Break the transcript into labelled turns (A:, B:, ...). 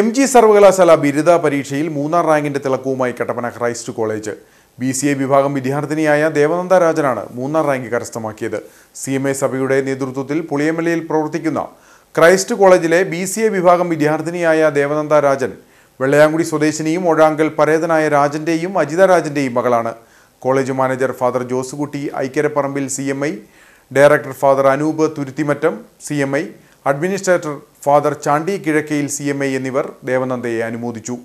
A: M G സർവകലാശാല ബിരുദ പരീക്ഷയിൽ മൂന്നാം റാങ്കിന്റെ തിളക്കവുമായി Kattappana Christ college B C A വിഭാഗം വിദ്യാർത്ഥിനിയായ ദേവനന്ദ രാജനാണ് മൂന്നാം റാങ്ക് കരസ്ഥമാക്കിയത് സി എം എ സഭയുടെ നേതൃത്വത്തിൽ പുളിയമലയിൽ പ്രവർത്തിക്കുന്ന ക്രൈസ്റ്റ് കോളേജിലെ ബി സി എ വിഭാഗം വിദ്യാർത്ഥിനിയായ ദേവനന്ദ രാജൻ വെള്ളയാങ്കുടി സ്വദേശിനിയും ഒഴാങ്കൽ പരേതനായ രാജൻ്റെയും അജിത മകളാണ് college manager father Josekutty Aikkaraparambil C director father Anoop Thuruthimattam C administrator father Chandy Kizhakkayil C എന്നിവർ ദേവനന്ദയെ അനുമോദിച്ചു